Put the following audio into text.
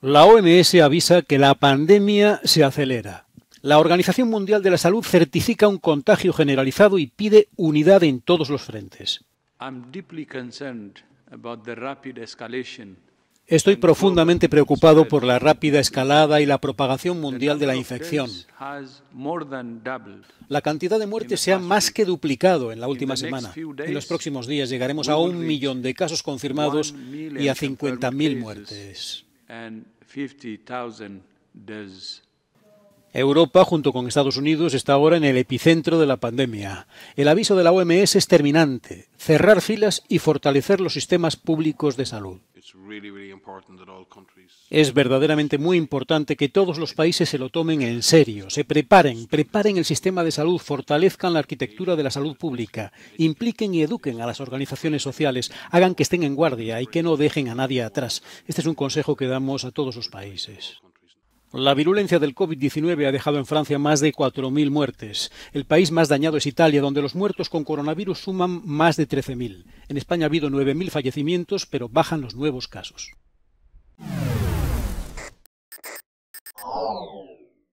La OMS avisa que la pandemia se acelera. La Organización Mundial de la Salud certifica un contagio generalizado y pide unidad en todos los frentes. Estoy profundamente preocupado por la rápida escalada y la propagación mundial de la infección. La cantidad de muertes se ha más que duplicado en la última semana. En los próximos días llegaremos a un millón de casos confirmados y a 50.000 muertes. Europa, junto con Estados Unidos, está ahora en el epicentro de la pandemia. El aviso de la OMS es terminante, cerrar filas y fortalecer los sistemas públicos de salud. Es verdaderamente muy importante que todos los países se lo tomen en serio, se preparen, preparen el sistema de salud, fortalezcan la arquitectura de la salud pública, impliquen y eduquen a las organizaciones sociales, hagan que estén en guardia y que no dejen a nadie atrás. Este es un consejo que damos a todos los países. La virulencia del COVID-19 ha dejado en Francia más de 4.000 muertes. El país más dañado es Italia, donde los muertos con coronavirus suman más de 13.000. En España ha habido 9.000 fallecimientos, pero bajan los nuevos casos.